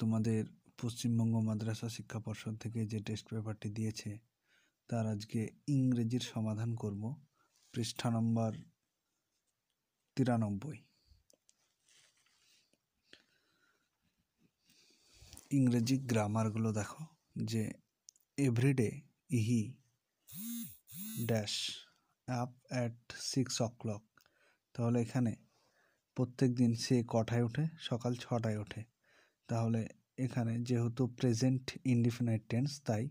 তোমাদের পশ্চিমবঙ্গ মাদ্রাসা শিক্ষা পর্ষদ থেকে যে টেস্ট পেপারটি দিয়েছে তার আজকে ইংরেজির সমাধান করব পৃষ্ঠা নম্বর তিরানব্বই ইংরেজি গ্রামারগুলো দেখো যে everyday he dash up at six o'clock তাহলে এখানে প্রত্যেক দিন সে কটায় ওঠে সকাল ছটায় ওঠে তাহলে এখানে যেহেতু প্রেজেন্ট ইনডিফিনাইট টেন্স তাই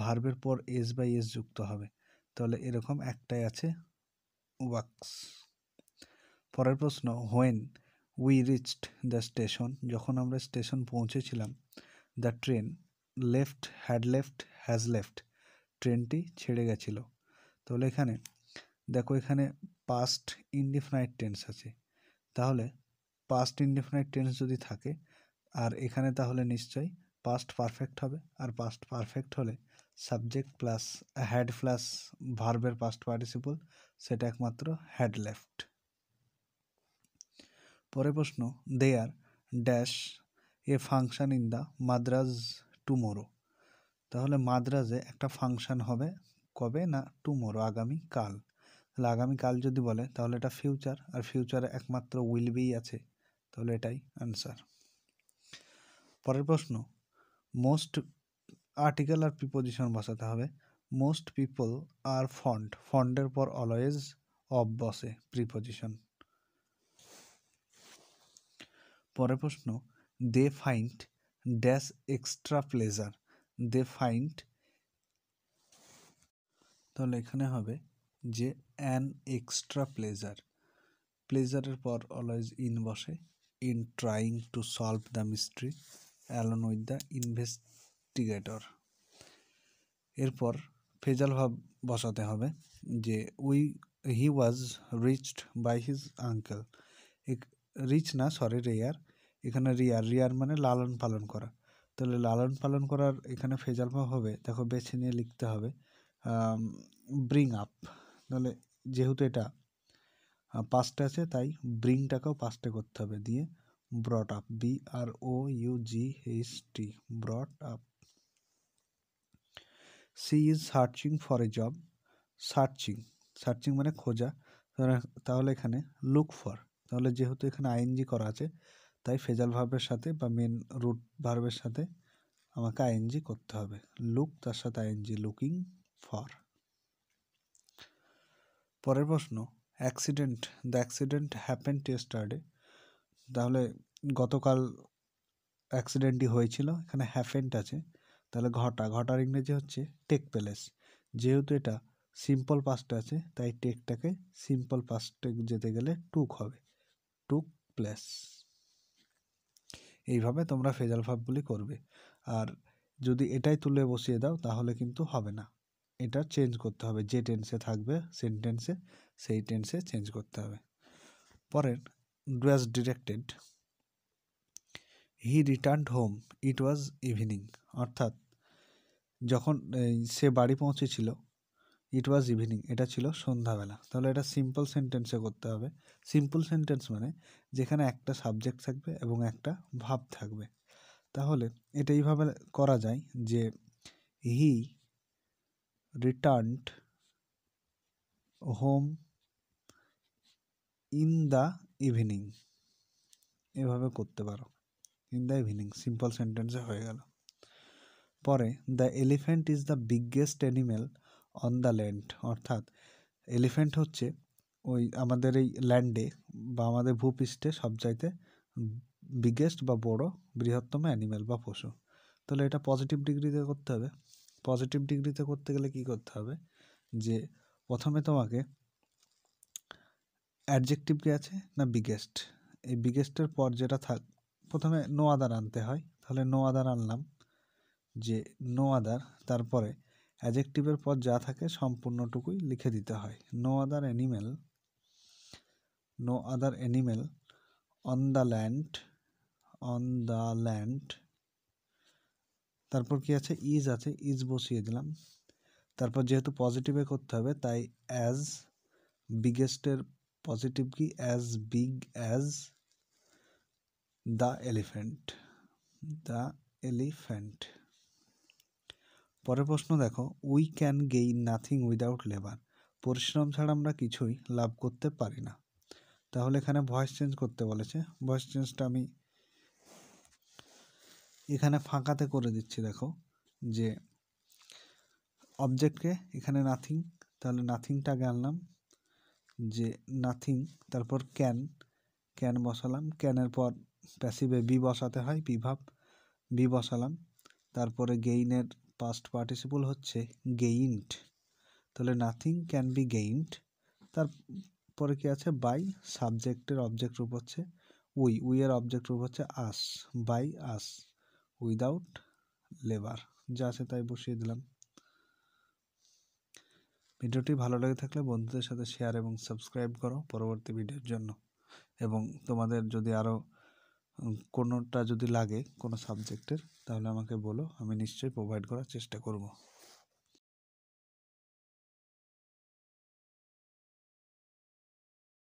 ভার্বের পর এস বাই এস যুক্ত হবে তাহলে এরকম একটাই আছে ওয়াক্স পরের প্রশ্ন when we reached the station যখন আমরা স্টেশন পৌঁছেছিলাম the train left had left has left ট্রেনটি ছেড়ে গেছিল তাহলে এখানে দেখো এখানে পাস্ট ইনডিফিনাইট টেন্স আছে তাহলে পাস্ট ইনডিফিনাইট টেন্স যদি থাকে আর এখানে তাহলে নিশ্চয়ই পাস্ট পারফেক্ট হবে আর পাস্ট পারফেক্ট হলে সাবজেক্ট প্লাস হ্যাড প্লাস ভার্বের পাস্ট পার্টিসিপল সেটা একমাত্র হ্যাড লেফট পরে প্রশ্ন they are dash a function in the Madras tomorrow তাহলে মাদ্রাজে একটা ফাংশান হবে কবে না টুমোরো আগামীকাল তাহলে আগামীকাল যদি বলে তাহলে এটা ফিউচার আর ফিউচারে একমাত্র উইল বি আছে তাহলে এটাই আনসার পরের প্রশ্ন মোস্ট আর্টিকেল আর প্রিপোজিশন বসাতে হবে মোস্ট পিপল আর ফন্ট ফন্ডের পর অলওয়েজ অব বসে প্রিপোজিশন পরের প্রশ্ন they find dash extra pleasure they find তাহলে এখানে হবে যে অ্যান এক্সট্রা প্লেজার প্লেজারের পর অলওয়েজ ইন বসে in trying to solve the mystery along with the investigator এরপর ফেজাল ভাব বসাতে হবে যে we he was reached by his uncle reach না সরি রেয়ার এখানে রিয়ার রিয়ার মানে লালন পালন করা তাহলে লালন পালন করার এখানে ফেজাল ভাব হবে দেখো বেছে নিয়ে লিখতে হবে ব্রিং আপ তাহলে যেহেতু এটা পাস্টে আছে তাই ব্রিংটাকেও পাস্টে করতে হবে দিয়ে brought up b r o u g h t brought up c is searching for a job searching searching মানে খোঁজা তাহলে এখানে লুক ফর তাহলে যেহেতু এখানে আইএনজি করা আছে তাই ফেজাল ভার্বের সাথে বা মেন রুট ভার্বের সাথে আমাকে আইএনজি করতে হবে লুক তার সাথে আইএনজি লুকিং ফর পরের প্রশ্ন accident the accident happen to yesterday তাহলে গতকাল অ্যাক্সিডেন্টই হয়েছিল এখানে হ্যাফেন্ট আছে তাহলে ঘটা ঘটার ইংরেজি হচ্ছে টেক প্যালেস যেহেতু এটা সিম্পল পাস্ট আছে তাই টেকটাকে সিম্পল পাস্টে যেতে গেলে টুক হবে টুক প্লেস এইভাবে তোমরা ফেজাল ভাবগুলি করবে আর যদি এটাই তুলে বসিয়ে দাও তাহলে কিন্তু হবে না এটা চেঞ্জ করতে হবে যে টেন্সে থাকবে সেন্টেন্সে সেই টেন্সে চেঞ্জ করতে হবে পরের was directed he return home it was evening অর্থাৎ যখন সে বাড়ি পৌঁছেছিল ইট ওয়াজ ইভিনিং এটা ছিল সন্ধ্যাবেলা তাহলে এটা সিম্পল সেন্টেন্সে করতে হবে সিম্পল সেন্টেন্স মানে যেখানে একটা সাবজেক্ট থাকবে এবং একটা ভাব থাকবে তাহলে এটা এইভাবে করা যায় যে he return home in the evening এভাবে করতে পারো ইন দ্য ইভিনিং সিম্পল সেন্টেন্সে হয়ে গেল পরে the elephant is the biggest animal on the land অর্থাৎ এলিফ্যান্ট হচ্ছে ওই আমাদের এই ল্যান্ডে বা আমাদের ভূপৃষ্ঠে সবচাইতে বিগেস্ট বা বড় বৃহত্তম অ্যানিমেল বা পশু তাহলে এটা পজিটিভ ডিগ্রিতে করতে হবে পজিটিভ ডিগ্রিতে করতে গেলে কি করতে হবে যে প্রথমে তোমাকে অ্যাডজেক্টিভ কি আছে না বিগেস্ট এই বিগেস্টের পর যেটা থাক প্রথমে নো আদার আনতে হয় তাহলে নো আদার আনলাম যে নো আদার তারপরে অ্যাজেক্টিভের পর যা থাকে সম্পূর্ণটুকুই লিখে দিতে হয় no other animal no other animal on the land on the land তারপর কি আছে ইজ আছে ইজ বসিয়ে দিলাম তারপর যেহেতু পজিটিভে করতে হবে তাই অ্যাজ বিগেস্টের positively as big as the elephant the elephant পরের প্রশ্ন দেখো we can gain nothing without labour পরিশ্রম ছাড়া আমরা কিছুই লাভ করতে পারি না তাহলে এখানে ভয়েস চেঞ্জ করতে বলেছে ভয়েস চেঞ্জটা আমি এখানে ফাঁকাতে করে দিচ্ছি দেখো যে অবজেক্টকে এখানে নাথিং তাহলে নাথিংটা আগে আনলাম যে নাথিং তারপর ক্যান ক্যান বসালাম ক্যানের পর প্যাসিভে বি বসাতে হয় বিভাব বি বসালাম তারপরে গেইনের পাস্ট পার্টিসিপল হচ্ছে গেইন্ট তাহলে নাথিং ক্যান বি গেইন্ট তারপরে কি আছে বাই সাবজেক্টের অবজেক্ট রূপ হচ্ছে উই উইয়ের অবজেক্ট রূপ হচ্ছে us by us without labour যা আছে তাই বসিয়ে দিলাম ভিডিওটি ভালো লেগে থাকলে বন্ধুদের সাথে শেয়ার এবং সাবস্ক্রাইব করো পরবর্তী ভিডিওর জন্য এবং তোমাদের যদি আরও কোনোটা যদি লাগে কোনো সাবজেক্টের তাহলে আমাকে বলো আমি নিশ্চয়ই প্রোভাইড করার চেষ্টা করব